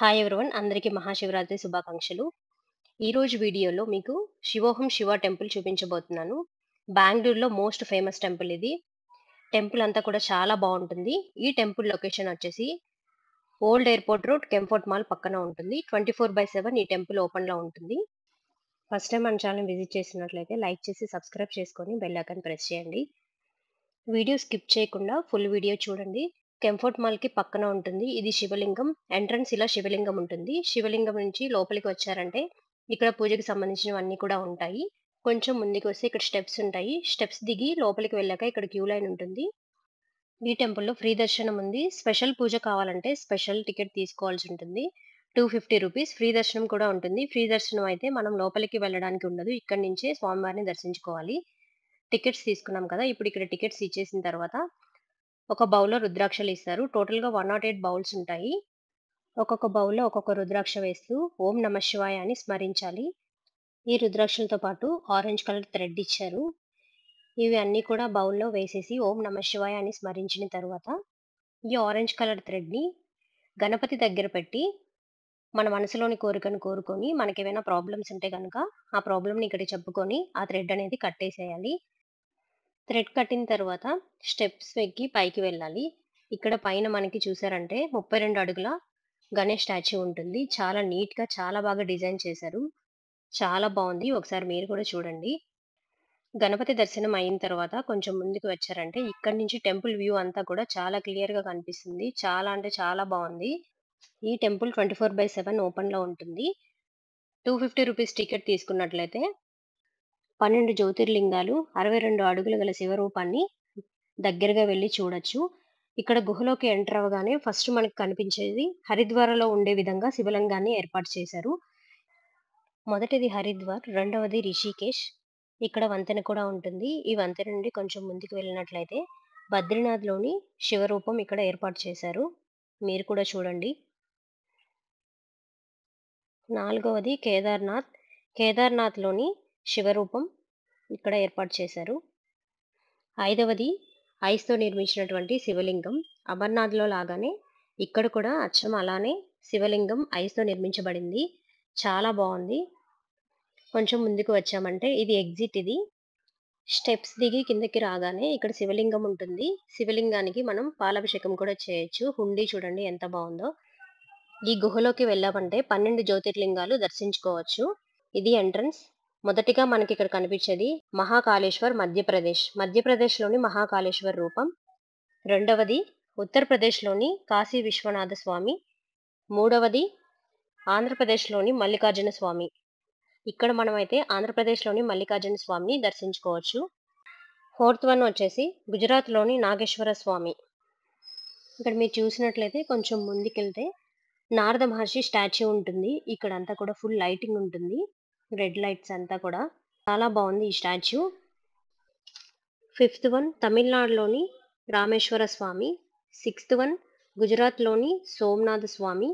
hi everyone అందరికీ మహాశివరాత్రి శుభాకాంక్షలు ఈరోజు వీడియోలో మీకు శివోహం శివ టెంపుల్ చూపించబోతున్నాను బెంగళూరులో మోస్ట్ ఫేమస్ టెంపుల్ ఇది టెంపుల్ అంతా కూడా చాలా బాగుంటుంది ఈ టెంపుల్ లొకేషన్ వచ్చేసి old airport road Kempfort mall పక్కన ఉంటుంది ట్వంటీ ఫోర్ బై సెవెన్ ఈ టెంపుల్ ఓపెన్లో ఉంటుంది ఫస్ట్ టైం మన ఛానల్ విజిట్ చేసినట్లయితే లైక్ చేసి సబ్స్క్రైబ్ చేసుకొని బెల్ ఐకాన్ ప్రెస్ చేయండి వీడియో స్కిప్ చేయకుండా ఫుల్ వీడియో చూడండి కెంఫర్ట్ కి పక్కన ఉంటుంది ఇది శివలింగం ఎంట్రన్స్ ఇలా శివలింగం ఉంటుంది శివలింగం నుంచి లోపలికి వచ్చారంటే ఇక్కడ పూజకి సంబంధించినవన్నీ కూడా ఉంటాయి కొంచెం ముందుకు వస్తే ఇక్కడ స్టెప్స్ ఉంటాయి స్టెప్స్ దిగి లోపలికి వెళ్ళాక ఇక్కడ క్యూ లైన్ ఉంటుంది ఈ టెంపుల్లో ఫ్రీ దర్శనం ఉంది స్పెషల్ పూజ కావాలంటే స్పెషల్ టికెట్ తీసుకోవాల్సి ఉంటుంది టూ ఫిఫ్టీ రూపీస్ ఫ్రీ దర్శనం కూడా ఉంటుంది ఫ్రీ దర్శనం అయితే మనం లోపలికి వెళ్ళడానికి ఉండదు ఇక్కడి నుంచే స్వామివారిని దర్శించుకోవాలి టికెట్స్ తీసుకున్నాం కదా ఇప్పుడు ఇక్కడ టికెట్స్ ఇచ్చేసిన తర్వాత ఒక బౌల్లో రుద్రాక్షలు ఇస్తారు టోటల్గా వన్ నాట్ ఎయిట్ బౌల్స్ ఉంటాయి ఒక్కొక్క బౌల్లో ఒక్కొక్క రుద్రాక్ష వేస్తూ ఓం నమ శివాయ అని స్మరించాలి ఈ రుద్రాక్షలతో పాటు ఆరెంజ్ కలర్ థ్రెడ్ ఇచ్చారు ఇవి అన్నీ కూడా బౌల్లో వేసేసి ఓం నమ శివాయ అని స్మరించిన తర్వాత ఈ ఆరెంజ్ కలర్ థ్రెడ్ని గణపతి దగ్గర పెట్టి మన మనసులోని కోరికను కోరుకొని మనకేమైనా ప్రాబ్లమ్స్ ఉంటే కనుక ఆ ప్రాబ్లమ్ని ఇక్కడ చెప్పుకొని ఆ థ్రెడ్ అనేది కట్టేసేయాలి థ్రెడ్ కట్టిన తర్వాత స్టెప్స్ ఎక్కి పైకి వెళ్ళాలి ఇక్కడ పైన మనకి చూసారంటే ముప్పై రెండు అడుగుల గణేష్ స్టాచ్యూ ఉంటుంది చాలా నీట్గా చాలా బాగా డిజైన్ చేశారు చాలా బాగుంది ఒకసారి మీరు కూడా చూడండి గణపతి దర్శనం అయిన తర్వాత కొంచెం ముందుకు వచ్చారంటే ఇక్కడ నుంచి టెంపుల్ వ్యూ అంతా కూడా చాలా క్లియర్గా కనిపిస్తుంది చాలా అంటే చాలా బాగుంది ఈ temple twenty four by seven ఓపెన్లో ఉంటుంది టూ ఫిఫ్టీ రూపీస్ టికెట్ తీసుకున్నట్లయితే పన్నెండు జ్యోతిర్లింగాలు అరవై రెండు అడుగులు గల శివరూపాన్ని దగ్గరగా వెళ్ళి చూడొచ్చు ఇక్కడ గుహలోకి ఎంటర్ అవ్వగానే ఫస్ట్ మనకు కనిపించేది హరిద్వారలో ఉండే విధంగా శివలింగాన్ని ఏర్పాటు చేశారు మొదటిది హరిద్వార్ రెండవది రిషికేష్ ఇక్కడ వంతెన కూడా ఉంటుంది ఈ వంతెన నుండి కొంచెం ముందుకు వెళ్ళినట్లయితే బద్రీనాథ్లోని శివరూపం ఇక్కడ ఏర్పాటు చేశారు మీరు కూడా చూడండి నాలుగవది కేదార్నాథ్ కేదార్నాథ్లోని శివరూపం ఇక్కడ ఏర్పాటు చేశారు ఐదవది ఐస్తో నిర్మించినటువంటి శివలింగం అమర్నాథ్లో లాగానే ఇక్కడ కూడా అచ్చం అలానే శివలింగం ఐస్తో నిర్మించబడింది చాలా బాగుంది కొంచెం ముందుకు వచ్చామంటే ఇది ఎగ్జిట్ ఇది స్టెప్స్ దిగి కిందకి రాగానే ఇక్కడ శివలింగం ఉంటుంది శివలింగానికి మనం పాలాభిషేకం కూడా చేయొచ్చు హుండీ చూడండి ఎంత బాగుందో ఈ గుహలోకి వెళ్ళామంటే పన్నెండు జ్యోతిర్లింగాలు దర్శించుకోవచ్చు ఇది ఎంట్రన్స్ మొదటిగా మనకి ఇక్కడ కనిపించేది మహాకాళేశ్వర్ మధ్యప్రదేశ్ మధ్యప్రదేశ్లోని మహాకాళేశ్వర్ రూపం రెండవది ఉత్తరప్రదేశ్లోని కాశీ విశ్వనాథ స్వామి మూడవది ఆంధ్రప్రదేశ్లోని మల్లికార్జున స్వామి ఇక్కడ మనమైతే ఆంధ్రప్రదేశ్లోని మల్లికార్జున స్వామిని దర్శించుకోవచ్చు ఫోర్త్ వన్ వచ్చేసి గుజరాత్లోని నాగేశ్వర స్వామి ఇక్కడ మీరు చూసినట్లయితే కొంచెం ముందుకెళ్తే నారద మహర్షి స్టాచ్యూ ఉంటుంది ఇక్కడంతా కూడా ఫుల్ లైటింగ్ ఉంటుంది రెడ్ లైట్స్ అంతా కూడా చాలా బాగుంది ఈ స్టాచ్యూ ఫిఫ్త్ వన్ తమిళనాడులోని రామేశ్వర స్వామి సిక్స్త్ వన్ గుజరాత్లోని సోమనాథ స్వామి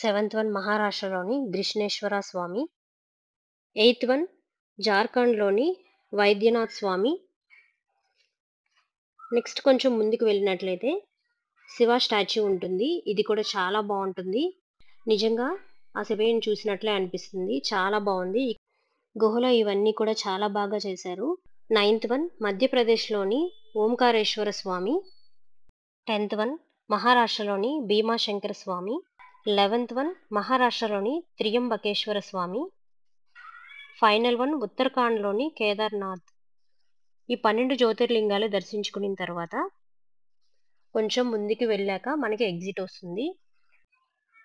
సెవెంత్ వన్ మహారాష్ట్రలోని దృష్ణేశ్వర స్వామి ఎయిత్ వన్ జార్ఖండ్లోని వైద్యనాథ్ స్వామి నెక్స్ట్ కొంచెం ముందుకు వెళ్ళినట్లయితే శివ స్టాచ్యూ ఉంటుంది ఇది కూడా చాలా బాగుంటుంది నిజంగా ఆ శివయ్యని చూసినట్లే అనిపిస్తుంది చాలా బాగుంది గుహలో ఇవన్నీ కూడా చాలా బాగా చేశారు నైన్త్ వన్ మధ్యప్రదేశ్లోని ఓంకారేశ్వర స్వామి టెన్త్ వన్ మహారాష్ట్రలోని భీమాశంకర స్వామి లెవెన్త్ వన్ మహారాష్ట్రలోని త్రియంబకేశ్వర స్వామి ఫైనల్ వన్ ఉత్తరాఖండ్లోని కేదార్నాథ్ ఈ పన్నెండు జ్యోతిర్లింగాలు దర్శించుకున్న తర్వాత కొంచెం ముందుకు వెళ్ళాక మనకి ఎగ్జిట్ వస్తుంది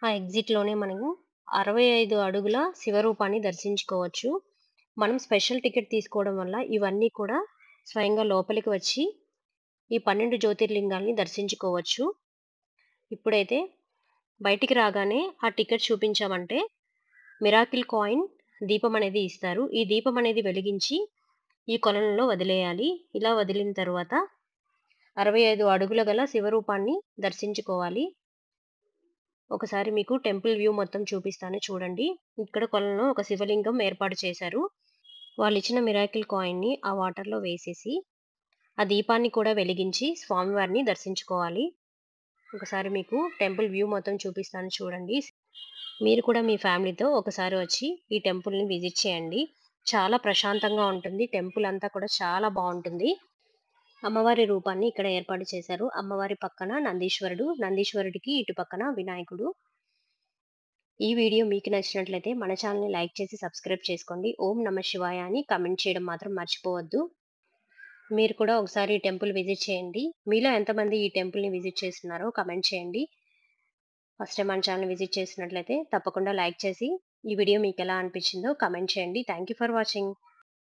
ఆ ఎగ్జిట్లోనే మనము అరవై ఐదు అడుగుల శివరూపాన్ని దర్శించుకోవచ్చు మనం స్పెషల్ టికెట్ తీసుకోవడం వల్ల ఇవన్నీ కూడా స్వయంగా లోపలికి వచ్చి ఈ పన్నెండు జ్యోతిర్లింగాల్ని దర్శించుకోవచ్చు ఇప్పుడైతే బయటికి రాగానే ఆ టికెట్ చూపించామంటే మిరాకిల్ కాయిన్ దీపం అనేది ఇస్తారు ఈ దీపం అనేది వెలిగించి ఈ కొలంలో వదిలేయాలి ఇలా వదిలిన తర్వాత అరవై ఐదు అడుగుల గల శివరూపాన్ని దర్శించుకోవాలి ఒకసారి మీకు టెంపుల్ వ్యూ మొత్తం చూపిస్తాను చూడండి ఇక్కడ కొలంలో ఒక శివలింగం ఏర్పాటు చేశారు వాళ్ళు ఇచ్చిన మిరాకిల్ కాయిన్ని ఆ వాటర్లో వేసేసి ఆ దీపాన్ని కూడా వెలిగించి స్వామివారిని దర్శించుకోవాలి ఒకసారి మీకు టెంపుల్ వ్యూ మొత్తం చూపిస్తాను చూడండి మీరు కూడా మీ ఫ్యామిలీతో ఒకసారి వచ్చి ఈ టెంపుల్ని విజిట్ చేయండి చాలా ప్రశాంతంగా ఉంటుంది టెంపుల్ అంతా కూడా చాలా బాగుంటుంది అమ్మవారి రూపాన్ని ఇక్కడ ఏర్పాటు చేశారు అమ్మవారి పక్కన నందీశ్వరుడు నందీశ్వరుడికి ఇటు పక్కన వినాయకుడు ఈ వీడియో మీకు నచ్చినట్లయితే మన ఛానల్ని లైక్ చేసి సబ్స్క్రైబ్ చేసుకోండి ఓం నమ శివాయ అని కమెంట్ చేయడం మాత్రం మర్చిపోవద్దు మీరు కూడా ఒకసారి ఈ టెంపుల్ విజిట్ చేయండి మీలో ఎంతమంది ఈ టెంపుల్ని విజిట్ చేస్తున్నారో కమెంట్ చేయండి ఫస్ట్ టైం మన ఛానల్ విజిట్ చేసినట్లయితే తప్పకుండా లైక్ చేసి ఈ వీడియో మీకు ఎలా అనిపించిందో కమెంట్ చేయండి థ్యాంక్ ఫర్ వాచింగ్